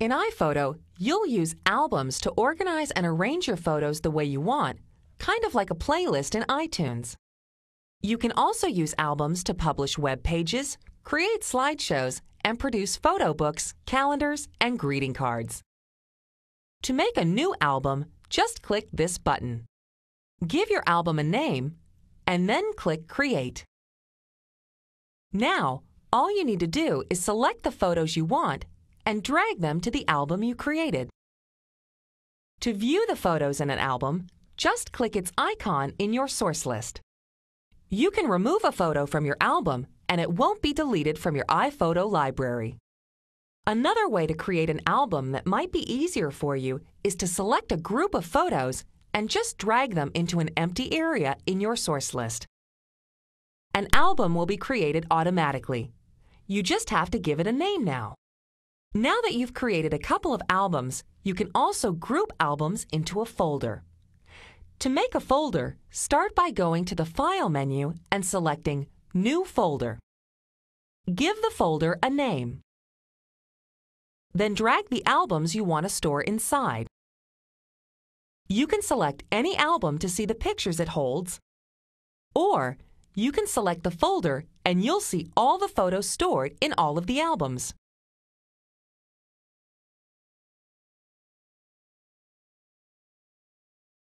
In iPhoto, you'll use albums to organize and arrange your photos the way you want, kind of like a playlist in iTunes. You can also use albums to publish web pages, create slideshows, and produce photo books, calendars, and greeting cards. To make a new album, just click this button. Give your album a name, and then click Create. Now, all you need to do is select the photos you want and drag them to the album you created. To view the photos in an album, just click its icon in your source list. You can remove a photo from your album and it won't be deleted from your iPhoto library. Another way to create an album that might be easier for you is to select a group of photos and just drag them into an empty area in your source list. An album will be created automatically. You just have to give it a name now. Now that you've created a couple of albums, you can also group albums into a folder. To make a folder, start by going to the File menu and selecting New Folder. Give the folder a name. Then drag the albums you want to store inside. You can select any album to see the pictures it holds, or you can select the folder and you'll see all the photos stored in all of the albums.